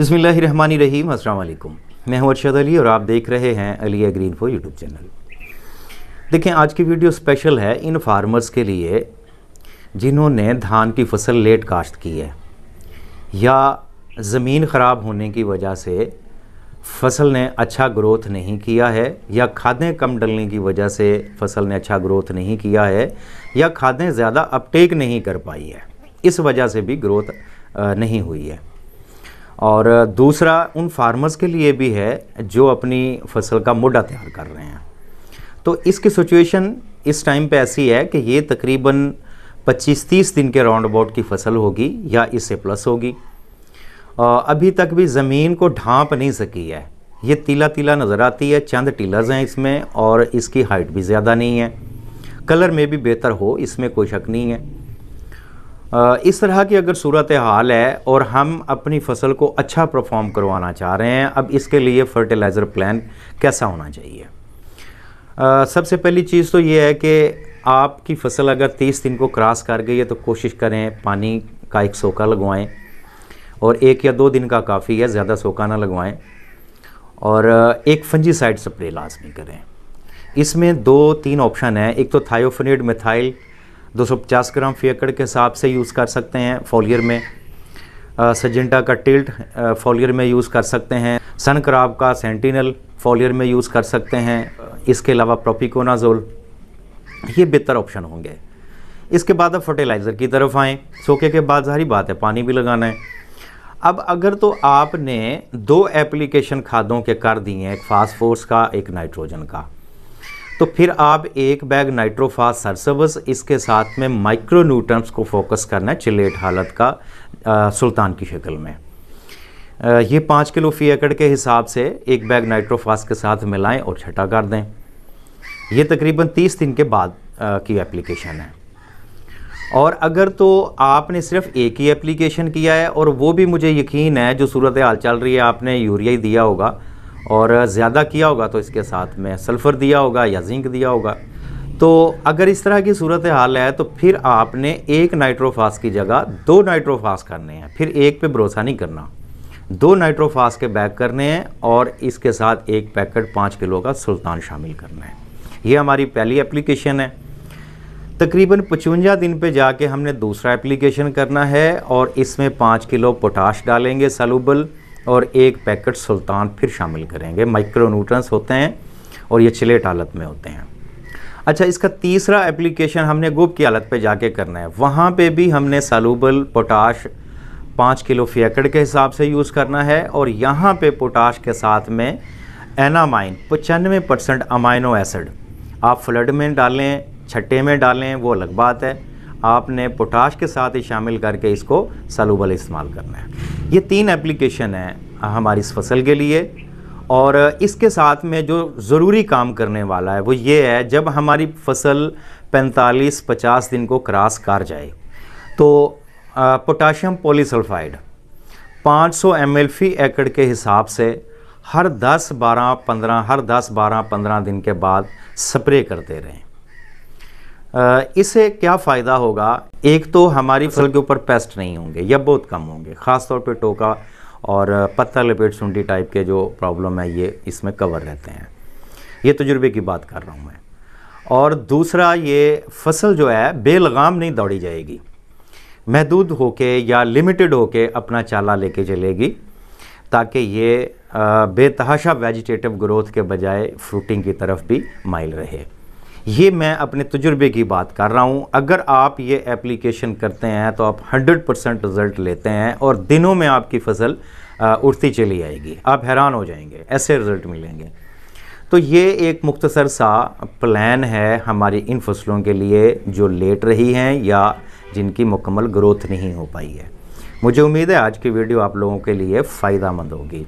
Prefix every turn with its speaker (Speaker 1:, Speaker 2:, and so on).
Speaker 1: बसमीम अल्लाम मैं हूं अरशद अली और आप देख रहे हैं अलिया ग्रीन फो यूट्यूब चैनल देखें आज की वीडियो स्पेशल है इन फार्मर्स के लिए जिन्होंने धान की फसल लेट काश्त की है या ज़मीन ख़राब होने की वजह से फसल ने अच्छा ग्रोथ नहीं किया है या खादें कम डलने की वजह से फसल ने अच्छा ग्रोथ नहीं किया है या खादें ज़्यादा अपटेक नहीं कर पाई है इस वजह से भी ग्रोथ नहीं हुई है और दूसरा उन फार्मर्स के लिए भी है जो अपनी फसल का मुडा तैयार कर रहे हैं तो इसकी सिचुएशन इस टाइम पे ऐसी है कि ये तकरीबन 25-30 दिन के राउंड अबाउट की फसल होगी या इससे प्लस होगी अभी तक भी ज़मीन को ढांप नहीं सकी है ये तीला तीला नज़र आती है चंद टीलर्स हैं इसमें और इसकी हाइट भी ज़्यादा नहीं है कलर में भी बेहतर हो इसमें कोई शक नहीं है इस तरह की अगर सूरत हाल है और हम अपनी फसल को अच्छा परफॉर्म करवाना चाह रहे हैं अब इसके लिए फर्टिलाइज़र प्लान कैसा होना चाहिए सबसे पहली चीज़ तो ये है कि आपकी फसल अगर तीस दिन को क्रॉस कर गई है तो कोशिश करें पानी का एक सोखा लगवाएं और एक या दो दिन का काफ़ी है ज़्यादा सोखा ना लगवाएं और एक फंजीसाइड स्प्रे लाजमी करें इसमें दो तीन ऑप्शन हैं एक तो थायोफनेड मिथाइल 250 ग्राम फी एकड़ के हिसाब से यूज़ कर सकते हैं फॉलियर में सजेंटा का टिल्ट फॉलियर में यूज़ कर सकते हैं सन क्राब का सेंटिनल फॉलियर में यूज़ कर सकते हैं इसके अलावा प्रोपिकोनाजोल ये बेहतर ऑप्शन होंगे इसके बाद अब फर्टिलाइज़र की तरफ आएँ सोखे के बाद सारी बात है पानी भी लगाना है अब अगर तो आपने दो एप्लीकेशन खादों के कर दिए हैं एक फास्फोर्स का एक नाइट्रोजन का तो फिर आप एक बैग नाइट्रोफास सरसबस इसके साथ में माइक्रो न्यूट्रंस को फोकस करना है चिलेट हालत का आ, सुल्तान की शक्ल में आ, ये पाँच किलो फी एकड़ के हिसाब से एक बैग नाइट्रोफास के साथ मिलाएं और छटा कर दें ये तकरीबन तीस दिन के बाद आ, की एप्लीकेशन है और अगर तो आपने सिर्फ एक ही एप्लीकेशन किया है और वो भी मुझे यकीन है जो सूरत हाल चल रही है आपने यूरिया ही दिया होगा और ज़्यादा किया होगा तो इसके साथ में सल्फ़र दिया होगा या जिंक दिया होगा तो अगर इस तरह की सूरत हाल है तो फिर आपने एक नाइट्रोफास की जगह दो नाइट्रोफास करने हैं फिर एक पे भरोसा नहीं करना दो नाइट्रोफास के बैग करने हैं और इसके साथ एक पैकेट पाँच किलो का सुल्तान शामिल करना है ये हमारी पहली एप्लीकेशन है तकरीबन पचवंजा दिन पे जाके हमने दूसरा एप्लीकेशन करना है और इसमें पाँच किलो पोटाश डालेंगे सलूबल और एक पैकेट सुल्तान फिर शामिल करेंगे माइक्रो न्यूट्रंस होते हैं और ये चिलेट हालत में होते हैं अच्छा इसका तीसरा एप्लीकेशन हमने गुप की हालत पे जाके करना है वहाँ पे भी हमने सालूबल पोटाश पाँच किलो फेकड़ के हिसाब से यूज़ करना है और यहाँ पे पोटाश के साथ में एनामाइन पचानवे परसेंट अमाइनो एसिड आप फ्लड में डालें छट्टे में डालें वो अलग बात है आपने पोटाश के साथ ही शामिल करके इसको सलूबल इस्तेमाल करना है ये तीन एप्लीकेशन हैं हमारी इस फसल के लिए और इसके साथ में जो ज़रूरी काम करने वाला है वो ये है जब हमारी फसल 45-50 दिन को क्रॉस कर जाए तो पोटाशियम पोलीसल्फाइड 500 सौ एम फी एकड़ के हिसाब से हर 10-12-15 हर 10-12-15 दिन के बाद स्प्रे करते रहें इससे क्या फ़ायदा होगा एक तो हमारी फसल के ऊपर पेस्ट नहीं होंगे या बहुत कम होंगे ख़ास तौर टोका और पत्ता लपेट सुंडी टाइप के जो प्रॉब्लम है ये इसमें कवर रहते हैं ये तजुर्बे की बात कर रहा हूँ मैं और दूसरा ये फसल जो है बेलगाम नहीं दौड़ी जाएगी महदूद होके या लिमिटेड होके अपना चाला लेके चलेगी ताकि ये बेतहाशा वेजिटेटिव ग्रोथ के बजाय फ्रूटिंग की तरफ भी माइल रहे ये मैं अपने तजुर्बे की बात कर रहा हूँ अगर आप ये एप्लीकेशन करते हैं तो आप 100 परसेंट रिज़ल्ट लेते हैं और दिनों में आपकी फसल उठती चली आएगी आप हैरान हो जाएंगे ऐसे रिज़ल्ट मिलेंगे तो ये एक मुख्तसर सा प्लान है हमारी इन फसलों के लिए जो लेट रही हैं या जिनकी मुकम्मल ग्रोथ नहीं हो पाई है मुझे उम्मीद है आज की वीडियो आप लोगों के लिए फ़ायदा मंद होगी